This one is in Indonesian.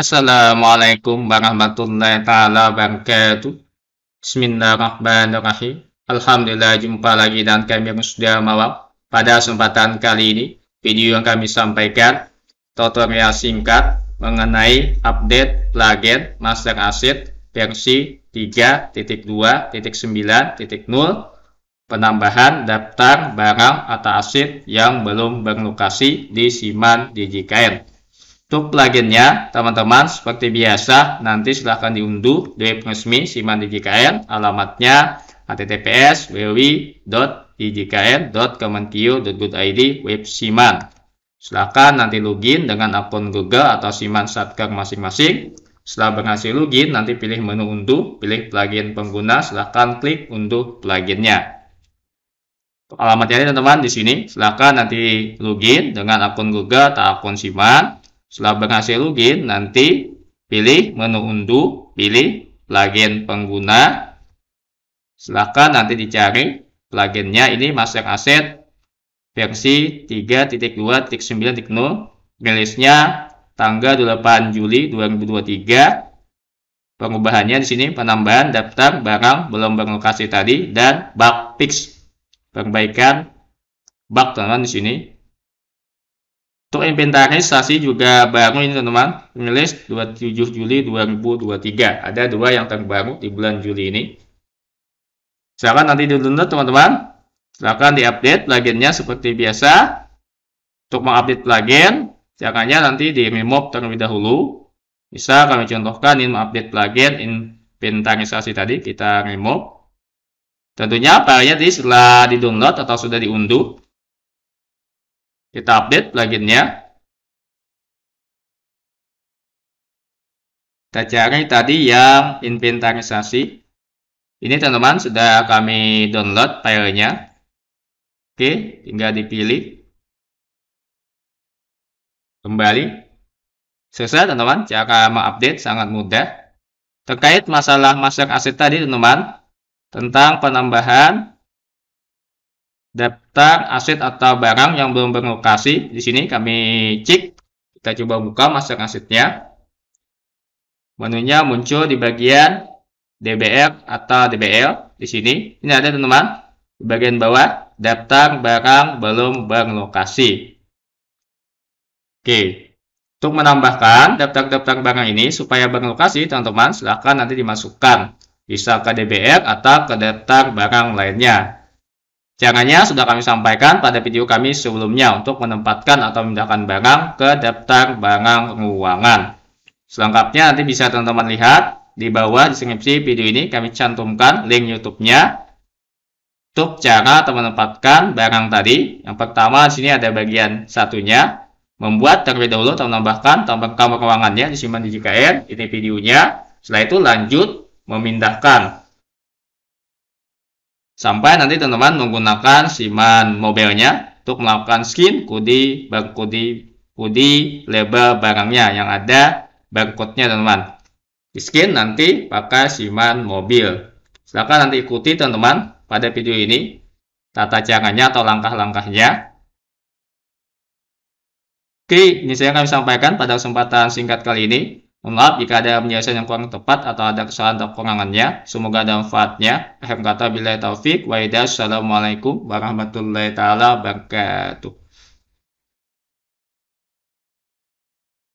Assalamualaikum warahmatullahi taala wabarakatuh. Bismillahirrahmanirrahim. Alhamdulillah jumpa lagi dan kami yang sudah mawab Pada kesempatan kali ini, video yang kami sampaikan tutorial singkat mengenai update plugin master asset versi 3.2.9.0 penambahan daftar barang atau aset yang belum berlokasi di Siman DJKN. Untuk pluginnya, teman-teman seperti biasa nanti silahkan diunduh di web resmi Siman DJKN, alamatnya https www.djkn.kemenkeu.go.id web Siman. Silahkan nanti login dengan akun Google atau Siman Satker masing-masing. Setelah berhasil login, nanti pilih menu unduh, pilih plugin pengguna, silahkan klik unduh pluginnya alamatnya ini teman-teman di sini. Silahkan nanti login dengan akun Google atau akun Siman. Setelah berhasil login, nanti pilih menu unduh, pilih plugin pengguna. Silahkan nanti dicari pluginnya ini master asset versi 3.2.9.0 rilisnya tanggal 8 Juli 2023 pengubahannya di sini penambahan daftar barang belum berlokasi tadi dan bug fix perbaikan bug teman-teman di sini untuk inventarisasi juga baru ini teman-teman, rilis 27 Juli 2023. Ada dua yang terbaru di bulan Juli ini. Silahkan nanti di-download teman-teman. Silakan diupdate pluginnya seperti biasa. Untuk mengupdate plugin, silakannya nanti di remove terlebih dahulu. Bisa kami contohkan ini mengupdate plugin inventarisasi tadi, kita remove. Tentunya filenya setelah di-download atau sudah diunduh, kita update pluginnya. Kita cari tadi yang inventarisasi. Ini teman-teman sudah kami download filenya. Oke, tinggal dipilih. Kembali. Selesai teman-teman, cara mengupdate sangat mudah. Terkait masalah master aset tadi teman-teman, tentang penambahan daftar aset atau barang yang belum berlokasi. Di sini kami cek. Kita coba buka master asetnya. Menunya muncul di bagian DBR atau DBL. Di sini. Ini ada teman-teman. Di bagian bawah. Daftar barang belum berlokasi. Oke. Untuk menambahkan daftar-daftar barang ini supaya berlokasi, teman-teman, silahkan nanti dimasukkan. Bisa ke DBR atau ke daftar barang lainnya. Caranya sudah kami sampaikan pada video kami sebelumnya untuk menempatkan atau memindahkan barang ke daftar barang keuangan. Selengkapnya nanti bisa teman-teman lihat di bawah deskripsi video ini kami cantumkan link YouTube-nya untuk cara atau menempatkan barang tadi. Yang pertama di sini ada bagian satunya membuat terlebih dahulu atau menambahkan tambah kamar ruangannya disimpan di jkn ini videonya. Setelah itu lanjut memindahkan Sampai nanti teman-teman menggunakan siman mobilnya untuk melakukan skin kudi barcode kudi label barangnya yang ada barcode-nya teman-teman. Di skin nanti pakai siman mobil. Silakan nanti ikuti teman-teman pada video ini tata caranya atau langkah-langkahnya. Oke, ini saya akan sampaikan pada kesempatan singkat kali ini. Mohon maaf jika ada penjelasan yang kurang tepat atau ada kesalahan atau kekurangannya. Semoga ada manfaatnya. Akhir kata bila taufik. Waidah. Assalamualaikum warahmatullahi taala wabarakatuh.